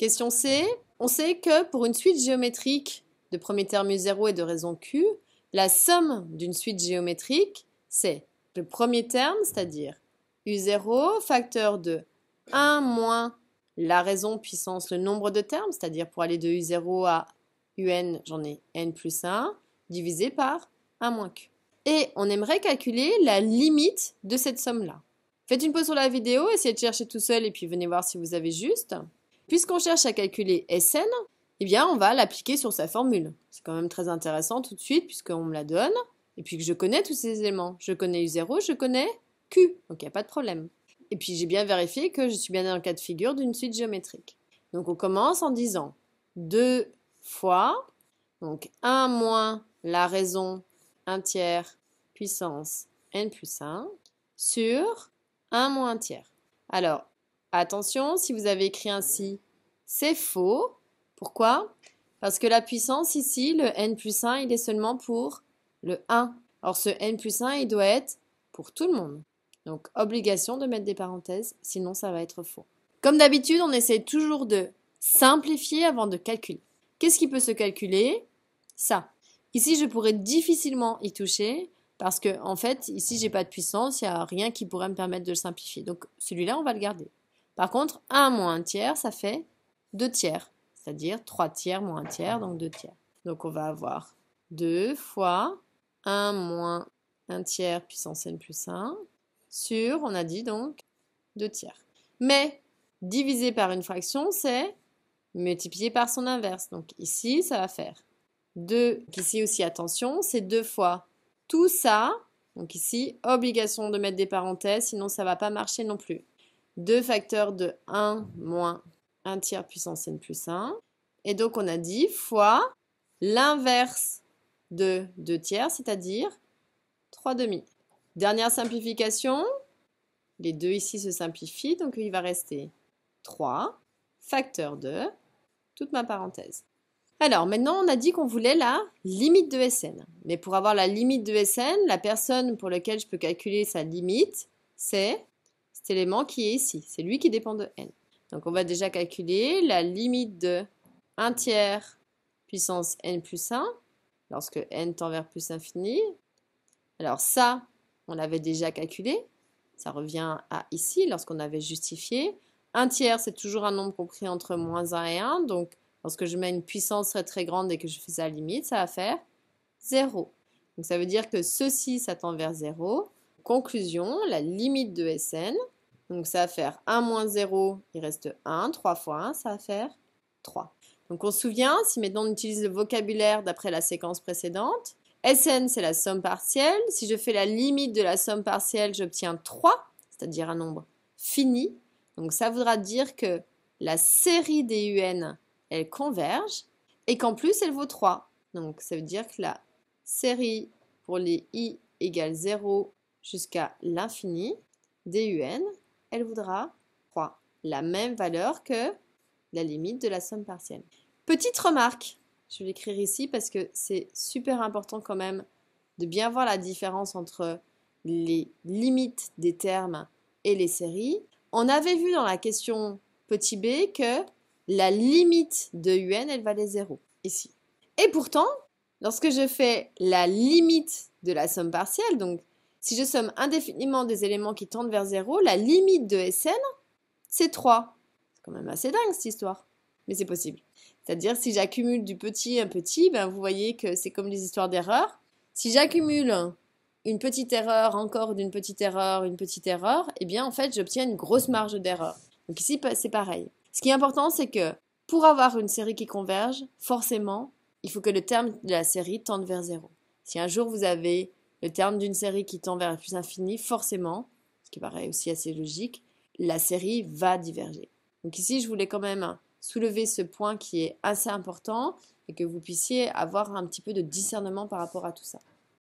Question C. On sait que pour une suite géométrique de premier terme U0 et de raison Q, la somme d'une suite géométrique, c'est le premier terme, c'est-à-dire U0 facteur de 1 moins la raison puissance le nombre de termes, c'est-à-dire pour aller de U0 à UN, j'en ai N plus 1, divisé par 1 moins Q. Et on aimerait calculer la limite de cette somme-là. Faites une pause sur la vidéo, essayez de chercher tout seul et puis venez voir si vous avez juste. Puisqu'on cherche à calculer Sn, eh bien, on va l'appliquer sur sa formule. C'est quand même très intéressant tout de suite, puisqu'on me la donne, et puis que je connais tous ces éléments. Je connais U0, je connais Q, donc il n'y a pas de problème. Et puis, j'ai bien vérifié que je suis bien dans le cas de figure d'une suite géométrique. Donc, on commence en disant 2 fois, donc 1 moins la raison 1 tiers puissance n plus 1 sur 1 moins 1 tiers. Alors, attention, si vous avez écrit ainsi c'est faux. Pourquoi Parce que la puissance ici, le n plus 1, il est seulement pour le 1. Or, ce n plus 1, il doit être pour tout le monde. Donc, obligation de mettre des parenthèses, sinon ça va être faux. Comme d'habitude, on essaie toujours de simplifier avant de calculer. Qu'est-ce qui peut se calculer Ça. Ici, je pourrais difficilement y toucher parce que, en fait, ici, j'ai pas de puissance, il n'y a rien qui pourrait me permettre de le simplifier. Donc, celui-là, on va le garder. Par contre, 1 moins 1 tiers, ça fait 2 tiers, c'est-à-dire 3 tiers moins 1 tiers, donc 2 tiers. Donc on va avoir 2 fois 1 moins 1 tiers puissance n plus 1 sur, on a dit donc, 2 tiers. Mais diviser par une fraction, c'est multiplié par son inverse. Donc ici, ça va faire 2. ici aussi, attention, c'est 2 fois tout ça. Donc ici, obligation de mettre des parenthèses, sinon ça ne va pas marcher non plus. 2 facteurs de 1 moins 1 tiers puissance n plus 1. Et donc on a dit fois l'inverse de 2 tiers, c'est-à-dire 3 demi. Dernière simplification, les deux ici se simplifient, donc il va rester 3 facteur de toute ma parenthèse. Alors maintenant, on a dit qu'on voulait la limite de Sn. Mais pour avoir la limite de Sn, la personne pour laquelle je peux calculer sa limite, c'est cet élément qui est ici. C'est lui qui dépend de n. Donc on va déjà calculer la limite de 1 tiers puissance n plus 1, lorsque n tend vers plus infini. Alors ça, on l'avait déjà calculé, ça revient à ici, lorsqu'on avait justifié. 1 tiers, c'est toujours un nombre compris entre moins 1 et 1, donc lorsque je mets une puissance très très grande et que je fais sa à limite, ça va faire 0. Donc ça veut dire que ceci, ça tend vers 0. Conclusion, la limite de Sn, donc ça va faire 1 moins 0, il reste 1. 3 fois 1, ça va faire 3. Donc on se souvient, si maintenant on utilise le vocabulaire d'après la séquence précédente, Sn c'est la somme partielle. Si je fais la limite de la somme partielle, j'obtiens 3, c'est-à-dire un nombre fini. Donc ça voudra dire que la série des UN, elle converge et qu'en plus elle vaut 3. Donc ça veut dire que la série pour les i égale 0 jusqu'à l'infini des UN elle voudra 3, la même valeur que la limite de la somme partielle. Petite remarque, je vais l'écrire ici parce que c'est super important quand même de bien voir la différence entre les limites des termes et les séries. On avait vu dans la question petit b que la limite de un, elle valait 0 ici. Et pourtant, lorsque je fais la limite de la somme partielle, donc si je somme indéfiniment des éléments qui tendent vers zéro, la limite de Sn, c'est 3. C'est quand même assez dingue cette histoire. Mais c'est possible. C'est-à-dire si j'accumule du petit un petit, ben, vous voyez que c'est comme les histoires d'erreurs. Si j'accumule une petite erreur, encore d'une petite erreur, une petite erreur, eh bien en fait j'obtiens une grosse marge d'erreur. Donc ici c'est pareil. Ce qui est important c'est que pour avoir une série qui converge, forcément, il faut que le terme de la série tende vers zéro. Si un jour vous avez le terme d'une série qui tend vers le plus infini, forcément, ce qui paraît aussi assez logique, la série va diverger. Donc ici, je voulais quand même soulever ce point qui est assez important et que vous puissiez avoir un petit peu de discernement par rapport à tout ça.